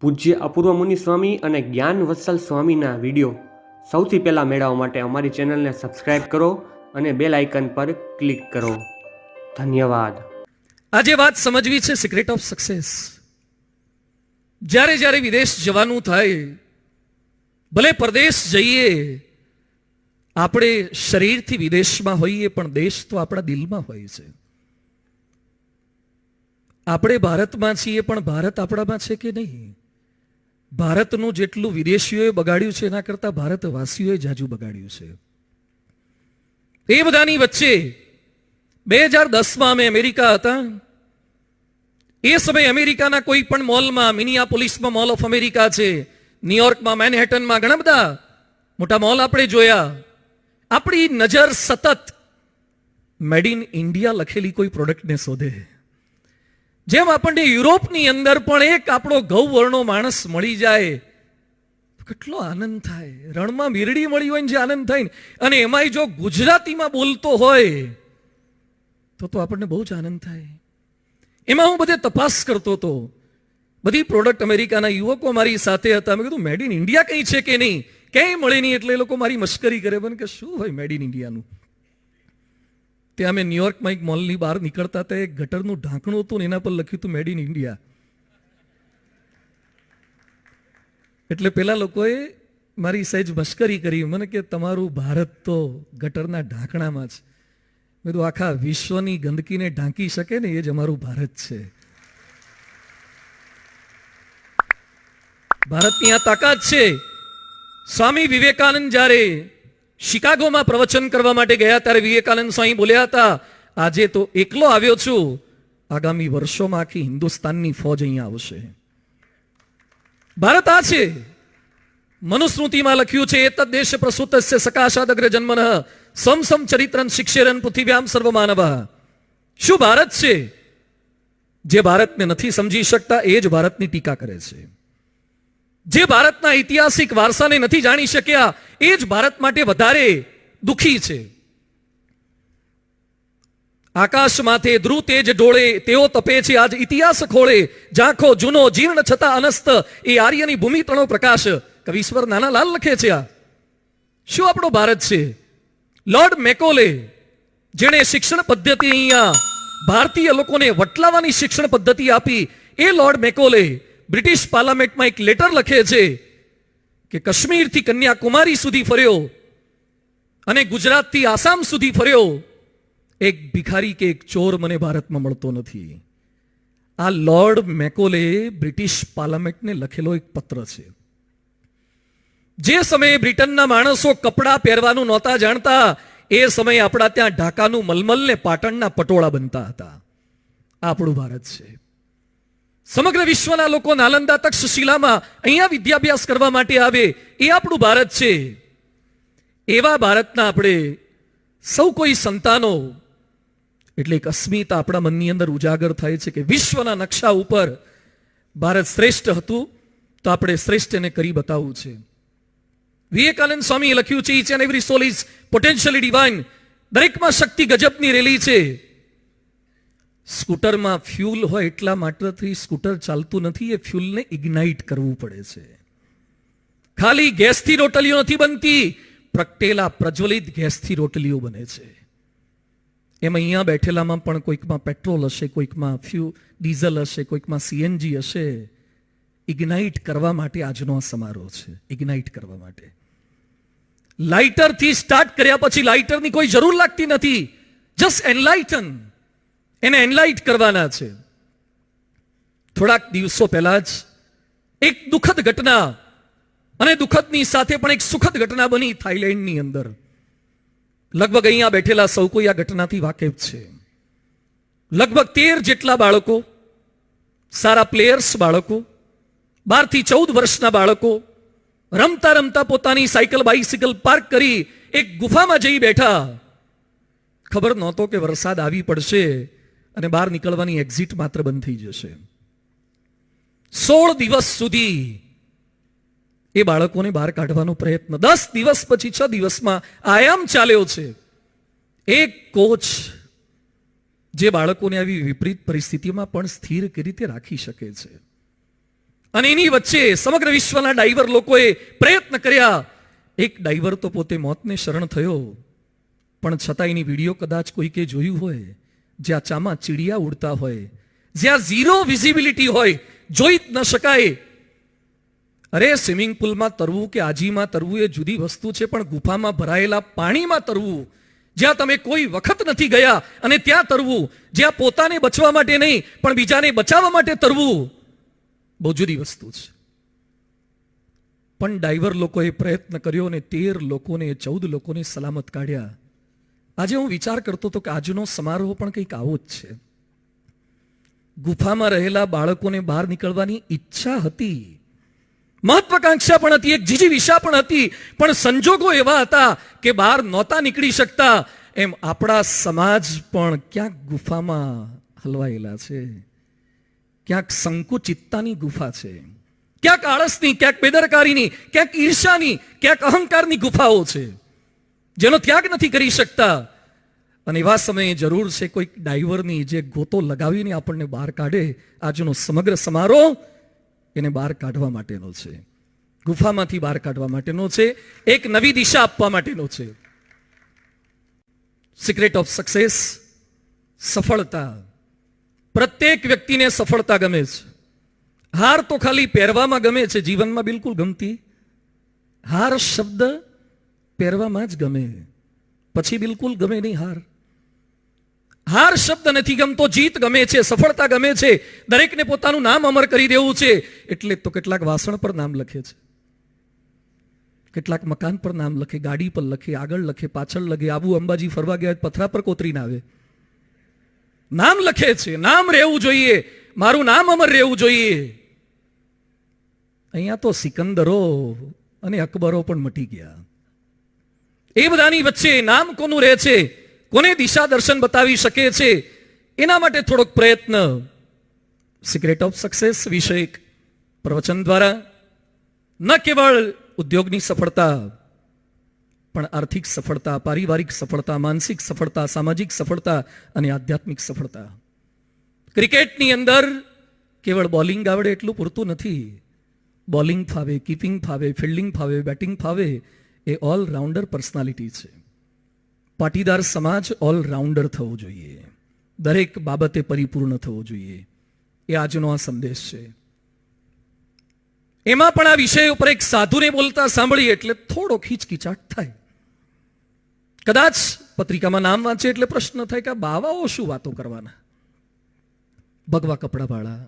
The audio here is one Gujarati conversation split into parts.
પૂજ્ય અપૂર્વ મુનિ સ્વામી અને જ્ઞાન વત્સલ સ્વામીના વિડીયો સૌથી પહેલાં મેળવવા માટે અમારી ચેનલને સબસ્ક્રાઇબ કરો અને બેલ આઇકન પર ક્લિક કરો ધન્યવાદ આજે વાત સમજવી છે સિક્રેટ ઓફ સક્સેસ જ્યારે જ્યારે વિદેશ જવાનું થાય ભલે પરદેશ જઈએ આપણે શરીરથી વિદેશમાં હોઈએ પણ દેશ તો આપણા દિલમાં હોય છે આપણે ભારતમાં છીએ પણ ભારત આપણામાં છે કે નહીં ભારતનું જેટલું વિદેશીઓએ બગાડ્યું છે એના કરતા ભારતવાસીઓએ જાજુ બગાડ્યું છે એ બધાની વચ્ચે બે હજાર દસમાં અમે અમેરિકા હતા એ સમયે અમેરિકાના કોઈ પણ મોલમાં મિનિયાપોલિસમાં મોલ ઓફ અમેરિકા છે ન્યુયોર્કમાં મેનહેટનમાં ઘણા બધા મોટા મોલ આપણે જોયા આપણી નજર સતત મેડ ઇન ઇન્ડિયા લખેલી કોઈ પ્રોડક્ટને શોધે જેમ આપણને યુરોપની અંદર પણ એક આપણો ગૌવર્ણો માણસ મળી જાય કેટલો આનંદ થાય રણમાં મીરડી મળી હોય ને જે આનંદ થાય ને અને એમાંય જો ગુજરાતીમાં બોલતો હોય તો તો આપણને બહુ જ આનંદ થાય એમાં હું બધે તપાસ કરતો હતો બધી પ્રોડક્ટ અમેરિકાના યુવકો મારી સાથે હતા મેં કીધું મેડ ઇન ઇન્ડિયા કઈ છે કે નહીં ક્યાંય મળે નહીં એટલે એ લોકો મારી મશ્કરી કરે પણ કે શું હોય મેડ ઇન ઇન્ડિયાનું ત્યાં અમે ન્યુયોર્કમાં એક મોલની બહાર નીકળતા હતા એક ગટરનું ઢાંકણું હતું ને એના પર લખ્યું હતું મેડ ઇન ઇન્ડિયા એટલે પેલા લોકોએ મારી સહેજ મશ્કરી કરી મને કે તમારું ભારત તો ગટરના ઢાંકણામાં જ મેં તો આખા વિશ્વની ગંદકીને ઢાંકી શકે ને એ જ અમારું ભારત છે ભારતની આ તાકાત છે સ્વામી વિવેકાનંદ જ્યારે શિકાગોમાં પ્રવચન કરવા માટે ગયા ત્યારે વિવેકાનંદ સ્વામી બોલ્યા હતા આજે તો એકલો આવ્યો છું આગામી વર્ષોમાં આખી હિન્દુસ્તાનની ફોજ અહીંયા આવશે ભારત આ છે મનુસ્મૃતિમાં લખ્યું છે એ તદ્દેશ પ્રસૂત સકાશાદગ્ર જન્મન સમ સમ ચરિત્રન શિક્ષેરન પૃથ્વ્યામ સર્વમાનવ શું ભારત છે જે ભારતને નથી સમજી શકતા એ જ ભારતની ટીકા કરે છે જે ભારતના ઐતિહાસિક વારસાને નથી જાણી શક્યા એ જ ભારત માટે વધારે દુઃખી છે આકાશ માથે ધ્રુવ તેજ ડોળે તેઓ તપે છે આજ ઇતિહાસ ખોળે ઝાંખો જૂનો જીર્ણ છતાં અનસ્ત એ આર્યની ભૂમિ તણો પ્રકાશ કવિશ્વર નાના લાલ લખે છે આ શું આપણો ભારત છે લોર્ડ મેકોલે જેણે શિક્ષણ પદ્ધતિ અહીંયા ભારતીય લોકોને વટલાવાની શિક્ષણ પદ્ધતિ આપી એ લોર્ડ મેકોલે બ્રિટિશ પાર્લામેન્ટમાં એક લેટર લખે છે કે કાશ્મીરથી કન્યાકુમારી સુધી ફર્યો અને ગુજરાતથી આસામ સુધી ફર્યો એક ભિખારી કે એક ચોર મને ભારતમાં મળતો નથી આ લોર્ડ મેકોલે બ્રિટિશ પાર્લામેન્ટને લખેલો એક પત્ર છે જે સમયે બ્રિટનના માણસો કપડાં પહેરવાનું નહોતા જાણતા એ સમયે આપણા ત્યાં ઢાકાનું મલમલ ને પાટણના પટોળા બનતા હતા આપણું ભારત છે સમગ્ર વિશ્વના લોકો નાલંદા તક સુશીલામાં અહીંયા વિદ્યાભ્યાસ કરવા માટે આવે એ આપણું ભારત છે એવા ભારતના આપણે સૌ કોઈ સંતાનો એટલે એક અસ્મિતા આપણા મનની અંદર ઉજાગર થાય છે કે વિશ્વના નકશા ઉપર ભારત શ્રેષ્ઠ હતું તો આપણે શ્રેષ્ઠ એને કરી બતાવવું છે વિવેકાનંદ સ્વામીએ લખ્યું છે each and every soul is potentially divine દરેકમાં શક્તિ ગજબની રેલી છે સ્કૂટરમાં ફ્યુલ હોય એટલા માત્રથી સ્કૂટર ચાલતું નથી એ ફ્યુલને ઇગ્નાઇટ કરવું પડે છે ખાલી ગેસથી રોટલીઓ નથી બનતી પ્રગટેલા પ્રજ્વલિત ગેસથી રોટલીઓ બને છે એમ અહીંયા બેઠેલામાં પણ કોઈકમાં પેટ્રોલ હશે કોઈકમાં ફ્યુ ડીઝલ હશે કોઈકમાં સીએનજી હશે ઇગ્નાઇટ કરવા માટે આજનો આ સમારોહ છે ઇગ્નાઇટ કરવા માટે લાઇટરથી સ્ટાર્ટ કર્યા પછી લાઇટરની કોઈ જરૂર લાગતી નથી જસ્ટ એનલાઇટન એને એનલાઇટ કરવાના છે થોડાક દિવસો પહેલા જ એક દુઃખદ ઘટના અને દુઃખદની સાથે પણ એક સુખદ ઘટના બની થાઈલેન્ડની અંદર લગભગ અહીંયા બેઠેલા સૌ કોઈ આ ઘટનાથી વાકેફ છે લગભગ તેર જેટલા બાળકો સારા પ્લેયર્સ બાળકો બારથી ચૌદ વર્ષના બાળકો રમતા રમતા પોતાની સાયકલ બાઇસિકલ પાર્ક કરી એક ગુફામાં જઈ બેઠા ખબર નહોતો કે વરસાદ આવી પડશે અને બહાર નીકળવાની એક્ઝિટ માત્ર બંધ થઈ જશે સોળ દિવસ સુધી એ બાળકોને બહાર કાઢવાનો પ્રયત્ન દસ દિવસ પછી છ દિવસમાં આયામ ચાલ્યો છે એક કોચ જે બાળકોને આવી વિપરીત પરિસ્થિતિમાં પણ સ્થિર કે રીતે રાખી શકે છે અને એની વચ્ચે સમગ્ર વિશ્વના ડાઈવર લોકોએ પ્રયત્ન કર્યા એક ડાઈવર તો પોતે મોતને શરણ થયો પણ છતાં એની વિડીયો કદાચ કોઈકે જોયું હોય જ્યાં ચામાં ચીડિયા ઉડતા હોય જ્યાં ઝીરો વિઝિબિલિટી હોય જોઈ જ ન શકાય અરે સ્વિમિંગ પુલમાં તરવું કે આજીમાં તરવું એ જુદી વસ્તુ છે પણ ગુફામાં ભરાયેલા પાણીમાં તરવું જ્યાં તમે કોઈ વખત નથી ગયા અને ત્યાં તરવું જ્યાં પોતાને બચવા માટે નહીં પણ બીજાને બચાવવા માટે તરવું બહુ જુદી વસ્તુ છે પણ ડાઈવર લોકોએ પ્રયત્ન કર્યો અને તેર લોકોને ચૌદ લોકોને સલામત કાઢ્યા આજે હું વિચાર કરતો હતો કે આજનો સમારોહ પણ કંઈક આવો જ છે ગુફામાં રહેલા બાળકોને બહાર નીકળવાની ઈચ્છા હતી મહત્વકાંક્ષા પણ હતી એક જીજી વિશા પણ હતી પણ સંજોગો એવા હતા કે બહાર નહોતા નીકળી શકતા એમ આપણા સમાજ પણ ક્યાંક ગુફામાં હલવાયેલા છે ક્યાંક સંકુચિતતાની ગુફા છે ક્યાંક આળસની ક્યાંક બેદરકારીની ક્યાંક ઈર્ષાની ક્યાંક અહંકારની ગુફાઓ છે જેનો ત્યાગ નથી કરી શકતા અને એવા સમયે જરૂર છે કોઈક ડાઈવરની જે ગોતો લગાવીને આપણને બહાર કાઢે આજનો સમગ્ર સમારોહ એને બહાર કાઢવા માટેનો છે ગુફામાંથી બહાર કાઢવા માટેનો છે એક નવી દિશા આપવા માટેનો છે સિક્રેટ ઓફ સક્સેસ સફળતા પ્રત્યેક વ્યક્તિને સફળતા ગમે છે હાર તો ખાલી પહેરવામાં ગમે છે જીવનમાં બિલકુલ ગમતી હાર શબ્દ પહેરવામાં જ ગમે પછી બિલકુલ ગમે નહીં હાર હાર શબ્દ નથી ગમતો જીત ગમે છે સફળતા ગમે છે દરેકને પોતાનું નામ અમર કરી દેવું છે એટલે તો કેટલાક વાસણ પર નામ લખે છે કેટલાક મકાન પર નામ લખે ગાડી પર લખે આગળ લખે પાછળ લખે આબુ અંબાજી ફરવા ગયા પથરા પર કોતરીને આવે નામ લખે છે નામ રહેવું જોઈએ મારું નામ અમર રહેવું જોઈએ અહીંયા તો સિકંદરો અને અકબરો પણ મટી ગયા એ બધાની વચ્ચે નામ કોનું રહે છે કોને દિશા દર્શન બતાવી શકે છે એના માટે થોડોક પ્રયત્ન સિક્રેટ ઓફ સક્સેસ વિષયક પ્રવચન દ્વારા ન કેવળ ઉદ્યોગની સફળતા પણ આર્થિક સફળતા પારિવારિક સફળતા માનસિક સફળતા સામાજિક સફળતા અને આધ્યાત્મિક સફળતા ક્રિકેટની અંદર કેવળ બોલિંગ આવડે એટલું પૂરતું નથી બોલિંગ ફાવે કીપિંગ ફાવે ફિલ્ડિંગ ફાવે બેટિંગ ફાવે એ ઓલરાઉન્ડર પર્સનાલિટી છે પાટીદાર સમાજ ઓલરાઉન્ડર થવો જોઈએ દરેક બાબતે પરિપૂર્ણ થવો જોઈએ એ આજનો આ સંદેશ છે એમાં પણ આ વિષય ઉપર એક સાધુને બોલતા સાંભળી એટલે થોડો ખીચકીચાટ થાય કદાચ પત્રિકામાં નામ વાંચે એટલે પ્રશ્ન થાય કે બાવાઓ શું વાતો કરવાના ભગવા કપડાવાળા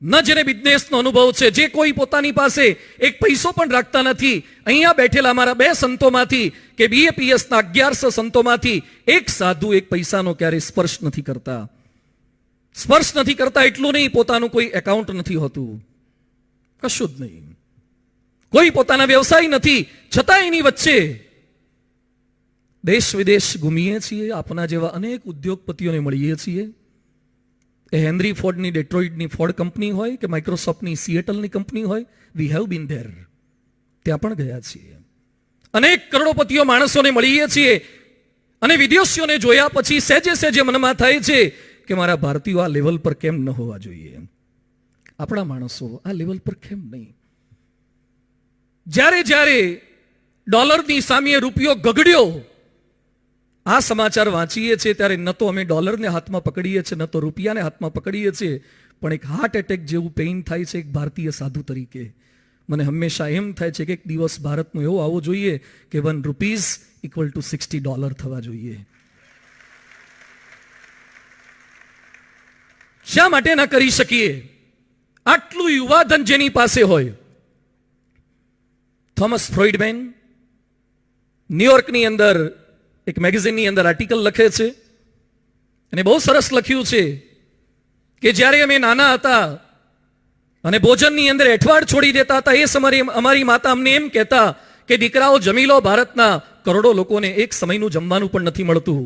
ના જેને બિઝનેસનો અનુભવ છે જે કોઈ પોતાની પાસે એક પૈસો પણ રાખતા નથી અહીંયા બેઠેલા અમારા બે સંતોમાંથી કે બીએપીએસના અગિયારસો સંતોમાંથી એક સાધુ એક પૈસાનો ક્યારેય સ્પર્શ નથી કરતા સ્પર્શ નથી કરતા એટલું નહીં પોતાનું કોઈ એકાઉન્ટ નથી હોતું કશું જ નહીં કોઈ પોતાના વ્યવસાય નથી છતાં એની વચ્ચે દેશ વિદેશ ઘૂમીએ છીએ આપના જેવા અનેક ઉદ્યોગપતિઓને મળીએ છીએ એ હેનરી ફોર્ડની ડેટ્રોઇડની ફોર્ડ કંપની હોય કે માઇક્રોસોફ્ટની સિએટલની કંપની હોય વી હેવ બીન ધેર ત્યાં પણ ગયા છીએ અનેક કરોડોપતિઓ માણસોને મળીએ છીએ અને વિદેશીઓને જોયા પછી સહેજે સહેજે મનમાં થાય છે કે મારા ભારતીયો આ લેવલ પર કેમ ન હોવા જોઈએ આપણા માણસો આ લેવલ પર કેમ નહીં જ્યારે જ્યારે ડોલરની સામે રૂપિયો ગગડ્યો આ સમાચાર વાંચીએ છીએ ત્યારે ન તો અમે ડોલરને હાથમાં પકડીએ છીએ ન તો રૂપિયાને હાથમાં પકડીએ છીએ પણ એક હાર્ટ એટેક જેવું પેઇન થાય છે એક ભારતીય સાધુ તરીકે મને હંમેશા એમ થાય છે કે એક દિવસ ભારતનો એવો આવવો જોઈએ કે one rupees equal to sixty dollar થવા જોઈએ શા માટે ના કરી શકીએ આટલું યુવાધન જેની પાસે હોય થોમસ ફ્રોઇડમેન ન્યુયોર્કની અંદર એક મેગેઝિનની અંદર આર્ટિકલ લખે છે અને બહુ સરસ લખ્યું છે કે જ્યારે અમે નાના હતા અને ભોજનની અંદર એઠવાડ છોડી દેતા હતા એ સમયે અમારી માતા અમને એમ કહેતા કે દીકરાઓ જમી લો ભારતના કરોડો લોકોને એક સમયનું જમવાનું પણ નથી મળતું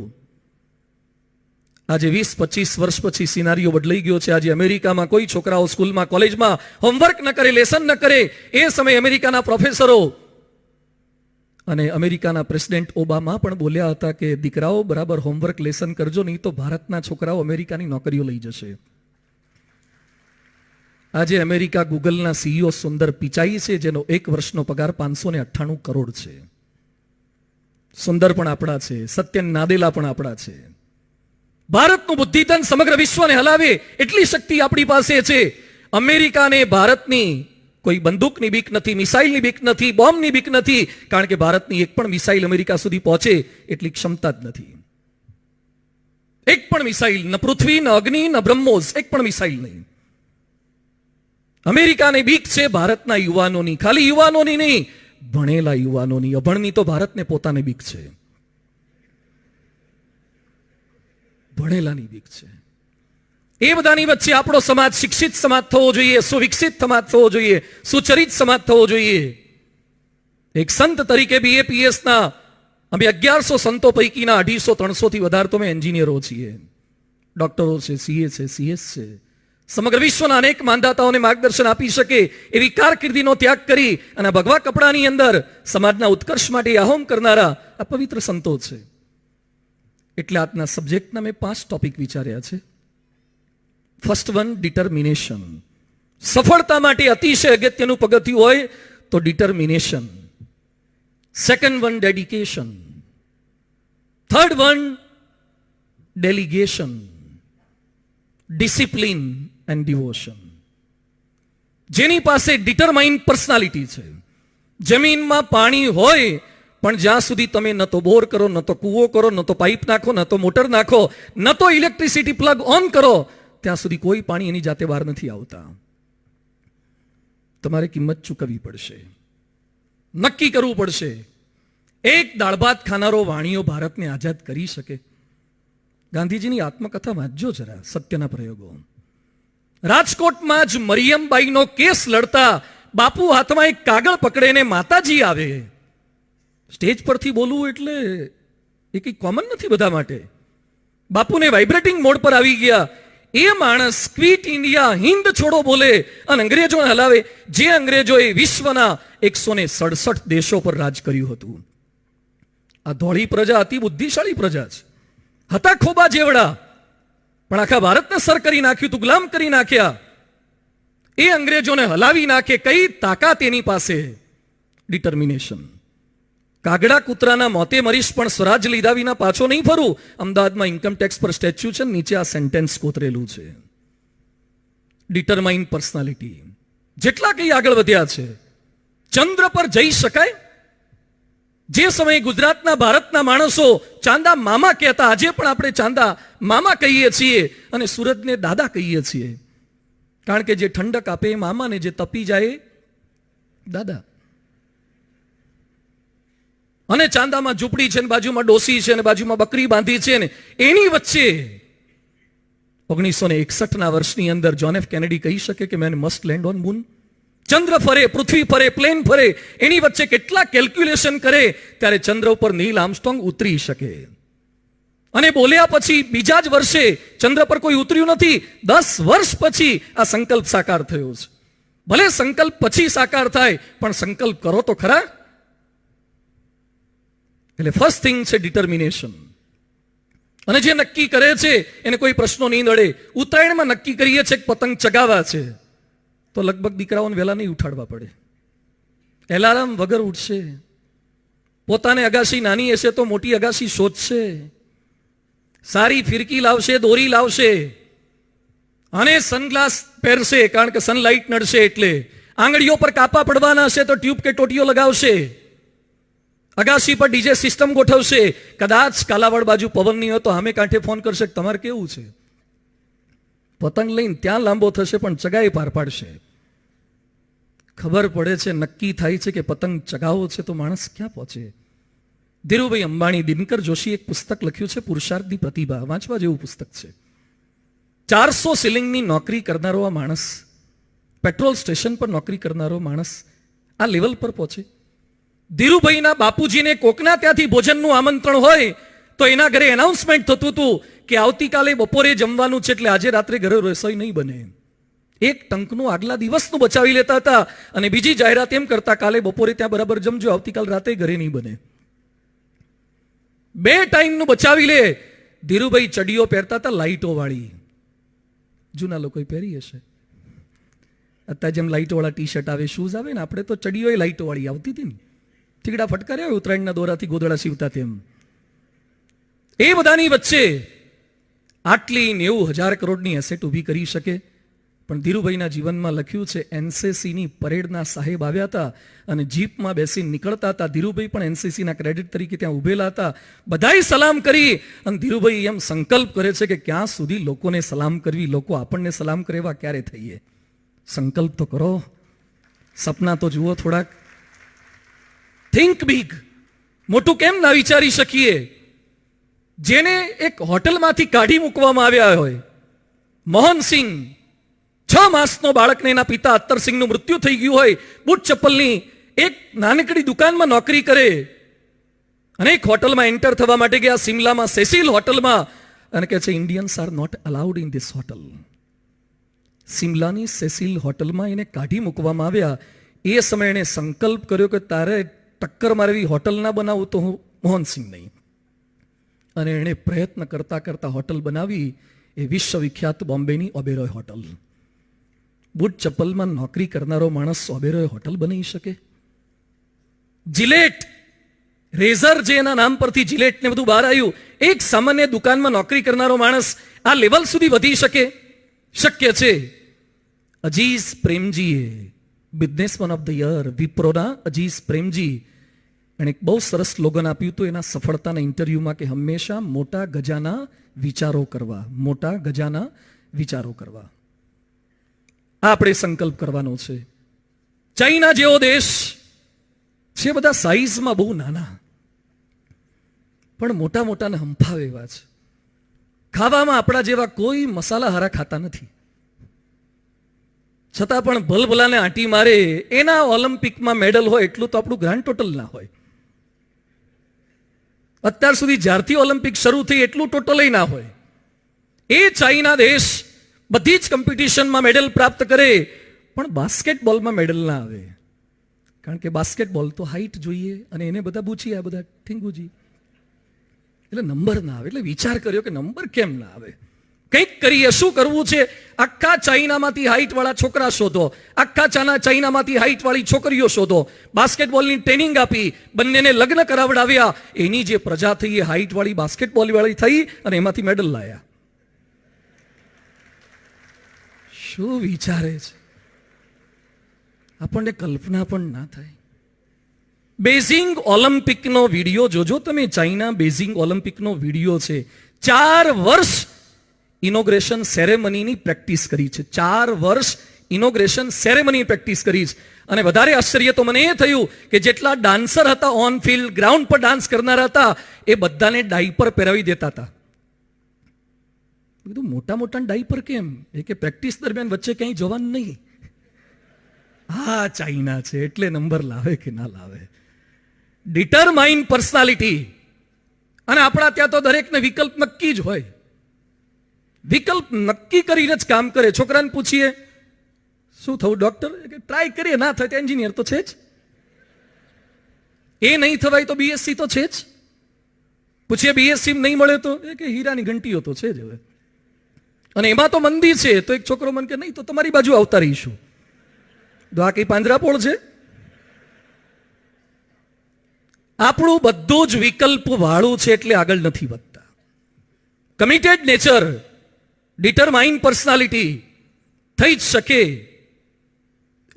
આજે વીસ પચીસ વર્ષ પછી સિનારીઓ બદલાઈ ગયો છે આજે અમેરિકામાં કોઈ છોકરાઓ સ્કૂલમાં કોલેજમાં હોમવર્ક ન કરે લેસન ન કરે એ સમયે અમેરિકાના પ્રોફેસરો અને અમેરિકાના પ્રેસિડેન્ટ ઓબામા પણ બોલ્યા હતા કે દીકરાઓ બરાબર હોમવર્ક લેસન કરજો નહીં તો ભારતના છોકરાઓ અમેરિકાની નોકરીઓ લઈ જશે આજે અમેરિકા ગૂગલના સીઈઓ સુંદર પિચાઈ છે જેનો એક વર્ષનો પગાર પાંચસો ને અઠ્ઠાણું કરોડ છે સુંદર પણ આપણા છે સત્યન નાદેલા પણ આપણા છે ભારતનું બુદ્ધિધન સમગ્ર વિશ્વને હલાવે એટલી શક્તિ આપણી પાસે છે અમેરિકાને ભારતની કોઈ બંદૂકની બીક નથી મિસાઇલની બીક નથી બોમ્બની બીક નથી કારણ કે ભારતની એક પણ મિસાઇલ અમેરિકા સુધી પહોંચે એટલી ક્ષમતા જ નથી એક પણ મિસાઇલ ન પૃથ્વી ન અગ્નિ ન બ્રહ્મોસ એક પણ મિસાઇલ નહીં અમેરિકાની બીક છે ભારતના યુવાનોની ખાલી યુવાનોની નહીં ભણેલા યુવાનોની અભણની તો ભારતને પોતાની બીક છે ભણેલાની બીક છે એ બધાની વચ્ચે આપણો સમાજ શિક્ષિત સમાજ થવો જોઈએ સુવિકસિત સમાજ થવો જોઈએ સુચરિત સમાજ થવો જોઈએ એક સંત તરીકે બી એપીએસના અમે અગિયારસો સંતો પૈકીના અઢીસો ત્રણસોથી વધારે તો અમે એન્જિનિયરો છીએ ડોક્ટરો છે સીએ છે સીએસ છે સમગ્ર વિશ્વના અનેક માંદાતાઓને માર્ગદર્શન આપી શકે એવી કારકિર્દીનો ત્યાગ કરી અને ભગવા કપડાની અંદર સમાજના ઉત્કર્ષ માટે આહોમ કરનારા આ પવિત્ર સંતો છે એટલે આજના સબ્જેક્ટના મેં પાંચ ટોપિક વિચાર્યા છે ફર્સ્ટ વન ડિટર્મિનેશન સફળતા માટે અતિશય અગત્યનું પગથિયું હોય તો determination second one dedication third one delegation discipline and devotion જેની પાસે ડિટરમાઇન પર્સનાલિટી છે જમીનમાં પાણી હોય પણ જ્યાં સુધી તમે ન તો બોર કરો ન તો કૂવો કરો ન તો પાઇપ નાખો ન તો મોટર નાખો ન તો ઇલેક્ટ્રિસિટી પ્લગ ઓન કરો ત્યાં સુધી કોઈ પાણી એની જાતે બહાર નથી આવતા તમારે કિંમત ચૂકવવી પડશે નક્કી કરવું પડશે એક દાળ ભાત ખાનારો વાણીઓ ભારતને આઝાદ કરી શકે ગાંધીજીની આત્મકથા વાંચજો જરા સત્યના પ્રયોગો રાજકોટમાં જ મરિયમબાઈનો કેસ લડતા બાપુ હાથમાં એક કાગળ પકડેને માતાજી આવે સ્ટેજ પરથી બોલવું એટલે એ કંઈ કોમન નથી બધા માટે બાપુને વાઇબ્રેટિંગ મોડ પર આવી ગયા એ માણસ ક્વિટ ઇન્ડિયા હિન્દ છોડો બોલે અને અંગ્રેજોને હલાવે જે અંગ્રેજોએ વિશ્વના એકસો ને સડસઠ દેશો પર રાજ કર્યું હતું આ ધોળી પ્રજા અતિ બુદ્ધિશાળી પ્રજા છે હતા ખોબા જેવડા પણ આખા ભારતને સર કરી નાખ્યું તું ગુલામ કરી નાખ્યા એ અંગ્રેજોને હલાવી નાખે કઈ તાકાત એની પાસે ડિટર્મિનેશન કાગડા કૂતરાના મોતે મરીશ પણ સ્વરાજ લીધા વિના પાછો નહીં ફરું અમદાવાદમાં ઇન્કમ ટેક્સ પર સ્ટેચ્યુ છે નીચે આ સેન્ટેન્સ કોતરેલું છે ડિટરમાઇન પર્સનાલિટી જેટલા કંઈ આગળ વધ્યા છે ચંદ્ર પર જઈ શકાય જે સમયે ગુજરાતના ભારતના માણસો ચાંદા મામા કહેતા આજે પણ આપણે ચાંદા મામા કહીએ છીએ અને સુરતને દાદા કહીએ છીએ કારણ કે જે ઠંડક આપે એ મામાને જે તપી જાય દાદા અને ચાંદામાં ઝૂંપડી છે બાજુમાં ડોસી છે ને બાજુમાં બકરી બાંધી છે ને એની વચ્ચે ઓગણીસો ને એકસઠના વર્ષની અંદર જોનેફ કેનેડી કહી શકે કે man must land on moon ચંદ્ર ફરે પૃથ્વી ફરે પ્લેન ફરે એની વચ્ચે કેટલા કેલ્ક્યુલેશન કરે ત્યારે ચંદ્ર ઉપર નીલ આમસ્ટોંગ ઉતરી શકે અને બોલ્યા પછી બીજા જ વર્ષે ચંદ્ર પર કોઈ ઉતર્યું નથી દસ વર્ષ પછી આ સંકલ્પ સાકાર થયો છે ભલે સંકલ્પ પછી સાકાર થાય પણ સંકલ્પ કરો તો ખરા એટલે ફર્સ્ટ થિંગ છે ડિટર્મિનેશન અને જે નક્કી કરે છે એને કોઈ પ્રશ્નો નહીં નડે ઉત્તરાયણમાં નક્કી કરીએ છીએ કે પતંગ ચગાવવા છે તો લગભગ દીકરાઓને વહેલા નહીં ઉઠાડવા પડે એલાર્મ વગર ઉઠશે પોતાને અગાસી નાની હશે તો મોટી અગાસી શોધશે સારી ફિરકી લાવશે દોરી લાવશે અને સનગ્લાસ પહેરશે કારણ કે સનલાઇટ નડશે એટલે આંગળીઓ પર કાપા પડવાના હશે તો ટ્યુબ કે ટોટીઓ લગાવશે અગાસી પર ડીજે સિસ્ટમ ગોઠવશે કદાચ કાલાવડ બાજુ પવન નહીં હોય તો અમે કાંઠે ફોન કરશે તમારે કેવું છે પતંગ લઈને ત્યાં લાંબો થશે પણ ચગાઈ પાર પાડશે ખબર પડે છે નક્કી થાય છે કે પતંગ ચગાવો છે તો માણસ ક્યાં પહોંચે ધીરુભાઈ અંબાણી દિનકર જોશી એક પુસ્તક લખ્યું છે પુરુષાર્થની પ્રતિભા વાંચવા જેવું પુસ્તક છે ચારસો સિલિંગની નોકરી કરનારો આ માણસ પેટ્રોલ સ્ટેશન પર નોકરી કરનારો માણસ આ લેવલ પર પહોંચે ધીરુભાઈના બાપુજીને કોકના ત્યાંથી ભોજનનું આમંત્રણ હોય તો એના ઘરે એનાઉન્સમેન્ટ થતું હતું કે આવતીકાલે બપોરે જમવાનું છે એટલે આજે રાત્રે ઘરે રસોઈ નહીં બને એક ટંકનું આગલા દિવસનું બચાવી લેતા હતા અને બીજી જાહેરાત એમ કરતા કાલે બપોરે ત્યાં બરાબર જમજો આવતીકાલ રાતે ઘરે નહીં બને બે ટાઈમનું બચાવી લે ધીરુભાઈ ચડીઓ પહેરતા હતા લાઇટો વાળી જૂના લોકો પહેરી હશે અત્યારે જેમ લાઇટોવાળા ટી શર્ટ આવે શૂઝ આવે ને આપણે તો ચડીઓએ લાઇટોવાળી આવતી હતી ને તીકડા ફટકાર્યા હોય ઉત્તરાયણના દોરાથી ગોદળા સીવતા તેમ એ બધાની વચ્ચે આટલી નેવું હજાર કરોડની એસેટ ઊભી કરી શકે પણ ધીરુભાઈના જીવનમાં લખ્યું છે એનસીસીની પરેડના સાહેબ આવ્યા હતા અને જીપમાં બેસી નીકળતા હતા ધીરુભાઈ પણ એનસીસીના ક્રેડિટ તરીકે ત્યાં ઊભેલા હતા બધાએ સલામ કરી અને ધીરુભાઈ એમ સંકલ્પ કરે છે કે ક્યાં સુધી લોકોને સલામ કરવી લોકો આપણને સલામ કરેવા ક્યારે થઈએ સંકલ્પ તો કરો સપના તો જુઓ થોડાક થિંક બિગ મોટું કેમ ના વિચારી શકીએ જેને એક હોટલમાંથી કાઢી મૂકવામાં આવ્યા હોય મોહનસિંહ છ માસનો બાળકને એના પિતા અત્તરસિંહનું મૃત્યુ થઈ ગયું હોય બૂટ ચપ્પલની એક નાનકડી દુકાનમાં નોકરી કરે અને એક હોટલમાં એન્ટર થવા માટે ગયા સિમલામાં સેસિલ હોટલમાં અને કહે છે Indians are not allowed in this hotel સિમલાની સેસિલ હોટલમાં એને કાઢી મૂકવામાં આવ્યા એ સમયે એણે સંકલ્પ કર્યો કે તારે ટક્કર મારવી હોટલ ના બનાવું તો હું મોહનસિંહ નહીં અને એણે પ્રયત્ન કરતા કરતા હોટલ બનાવી એ વિશ્વવિખ્યાત બોમ્બેની ઓબેરોય હોટલ બૂટ ચપ્પલમાં નોકરી કરનારો માણસ ઓબેરોય હોટલ બની શકે જિલેટ રેઝર જે એના નામ પરથી જિલેટ ને બધું બહાર આવ્યું એક સામાન્ય દુકાનમાં નોકરી કરનારો માણસ આ લેવલ સુધી વધી શકે શક્ય છે અજીઝ પ્રેમજીએ બિઝનેસમેન ઓફ ધ યર વિપ્રોના અજીઝ પ્રેમજી એણે એક બહુ સરસ સ્લોગન આપ્યું હતું એના સફળતાના ઇન્ટરવ્યૂમાં કે હંમેશા મોટા ગજાના વિચારો કરવા મોટા ગજાના વિચારો કરવા આ આપણે સંકલ્પ કરવાનો છે ચાઇના જેવો દેશ છે બધા સાઈઝમાં બહુ નાના પણ મોટા મોટાને હંફાવે એવા છે ખાવામાં આપણા જેવા કોઈ મસાલા હારા ખાતા નથી છતાં પણ ભલભલાને આંટી મારે એના ઓલિમ્પિકમાં મેડલ હોય એટલું તો આપણું ગ્રાન્ડ ટોટલ ના હોય અત્યાર સુધી જ્યારથી ઓલિમ્પિક શરૂ થઈ એટલું ટોટલય ના હોય એ ચાઈના દેશ બધી જ કોમ્પિટિશનમાં મેડલ પ્રાપ્ત કરે પણ બાસ્કેટબોલમાં મેડલ ના આવે કારણ કે બાસ્કેટબોલ તો હાઈટ જોઈએ અને એને બધા પૂછીએ આ બધા ઠીંગુજી એટલે નંબર ના આવે એટલે વિચાર કર્યો કે નંબર કેમ ના આવે કંઈક કરીએ શું કરવું છે આખા ચાઇનામાંથી હાઇટવાળા છોકરા શોધો આખા ચાના ચાઇનામાંથી હાઇટવાળી છોકરીઓ શોધો બાસ્કેટબોલની ટ્રેનિંગ આપી બંનેને લગ્ન કરાવડાવ્યા એની જે પ્રજા થઈ એ હાઇટવાળી બાસ્કેટબોલવાળી થઈ અને એમાંથી મેડલ લાયા શું વિચારે છે આપણને કલ્પના પણ ના થાય બેઝિંગ ઓલિમ્પિકનો વિડીયો જોજો તમે ચાઇના બેઝિંગ ઓલિમ્પિકનો વિડીયો છે ચાર વર્ષ ઇનોગ્રેશન સેરેમનીની પ્રેક્ટિસ કરી છે ચાર વર્ષ ઇનોગ્રેશન સેરેમની પ્રેક્ટિસ કરી છે અને વધારે આશ્ચર્ય તો મને એ થયું કે જેટલા ડાન્સર હતા ઓન ફિલ્ડ ગ્રાઉન્ડ પર ડાન્સ કરનારા હતા એ બધાને ડાયપર પહેરાવી દેતા હતા બધું મોટા મોટા ડાયપર કેમ એ કે પ્રેક્ટિસ દરમિયાન વચ્ચે ક્યાંય જવાનું નહીં હા ચાઇના છે એટલે નંબર લાવે કે ના લાવે ડિટરમાઇન પર્સનાલિટી અને આપણા ત્યાં તો દરેકને વિકલ્પ નક્કી જ હોય વિકલ્પ નક્કી કરીને જ કામ કરે છોકરાને પૂછીએ શું થવું ડોક્ટર ટ્રાય કરીએ ના થાય તો એન્જિનિયર તો છે જ એ નહીં થવાય તો બીએસસી તો છે જ પૂછીએ બીએસસી નહીં મળે તો એ કે હીરાની ઘંટીઓ તો છે જ હવે અને એમાં તો મંદી છે તો એક છોકરો મન કે નહીં તો તમારી બાજુ આવતા રહીશું તો આ કઈ પાંજરાપોળ છે આપણું બધું જ વિકલ્પ વાળું છે એટલે આગળ નથી વધતા કમિટેડ નેચર ડિટરમાઇન પર્સનાલિટી થઈ જ શકે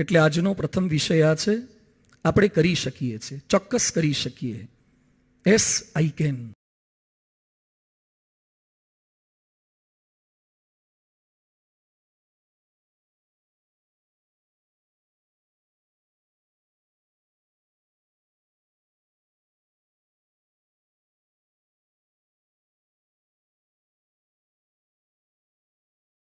એટલે આજનો પ્રથમ વિષય આ છે આપણે કરી શકીએ છીએ ચોક્કસ કરી શકીએ એસ આઈ કેન